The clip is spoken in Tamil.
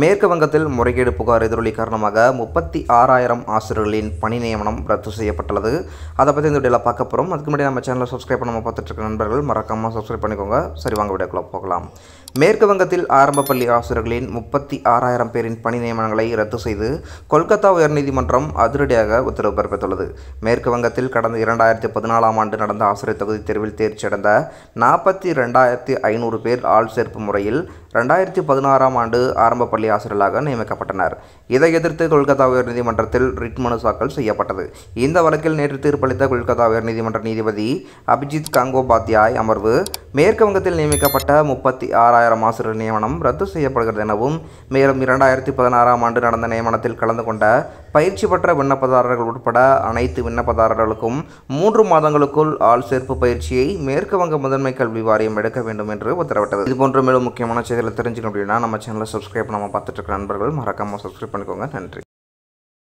மேற்கு வங்கத்தில் முறைகேடு புகார் எதிரொலி காரணமாக முப்பத்தி ஆறாயிரம் ஆசிரியர்களின் பணி நியமனம் ரத்து செய்யப்பட்டுள்ளது அதை பற்றி இந்த வீடியோவில் பார்க்க போகிறோம் அதுக்கு முன்னாடி நம்ம சேனலை சப்ஸ்கிரைப் பண்ணாமல் பார்த்துட்டு இருக்க நண்பர்கள் மறக்காமல் சப்ஸ்கிரைப் பண்ணிக்கோங்க சரி வாங்க வீடியோக்குள்ளே போகலாம் மேற்கு வங்கத்தில் ஆரம்ப பள்ளி ஆசிரியர்களின் முப்பத்தி ஆறாயிரம் பேரின் பணி நியமனங்களை ரத்து செய்து கொல்கத்தா உயர்நீதிமன்றம் அதிரடியாக உத்தரவு பிறப்பித்துள்ளது மேற்கு வங்கத்தில் கடந்த இரண்டாயிரத்தி பதினாலாம் ஆண்டு நடந்த ஆசிரியர் தொகுதி தேர்வில் தேர்ச்சியடைந்த நாற்பத்தி ரெண்டாயிரத்தி ஐநூறு பேர் ஆள் சேர்ப்பு முறையில் ரெண்டாயிரத்தி பதினாறாம் ஆண்டு ஆரம்ப பள்ளி ஆசிரியர்களாக நியமிக்கப்பட்டனர் இதை எதிர்த்து கொல்கத்தா உயர்நீதிமன்றத்தில் ரிட் மனு தாக்கல் செய்யப்பட்டது இந்த வழக்கில் நேற்று தீர்ப்பளித்த கொல்கத்தா உயர்நீதிமன்ற நீதிபதி அபிஜித் கங்கோபாத்யாய் அமர்வு மேற்கு வங்கத்தில் நியமிக்கப்பட்ட முப்பத்தி ஆறாயிரம் ஆசிரியர் நியமனம் ரத்து செய்யப்படுகிறது எனவும் மேலும் இரண்டாயிரத்தி பதினாறாம் ஆண்டு நடந்த நியமனத்தில் கலந்து கொண்ட பயிற்சி பெற்ற விண்ணப்பதாரர்கள் உட்பட அனைத்து விண்ணப்பதாரர்களுக்கும் மூன்று மாதங்களுக்குள் ஆள் சேர்ப்பு பயிற்சியை மேற்கு வங்க முதன்மை கல்வி வாரியம் எடுக்க வேண்டும் என்று உத்தரவிட்டது இதுபோன்ற மேலும் முக்கியமான செய்திகளை தெரிஞ்சுக்கணும் அப்படின்னா நம்ம சேனலை சப்ஸ்கிரைப் நம்ம பார்த்துட்டு இருக்க நண்பர்கள் மறக்காமல் சப்ஸ்கிரைப் பண்ணிக்கோங்க நன்றி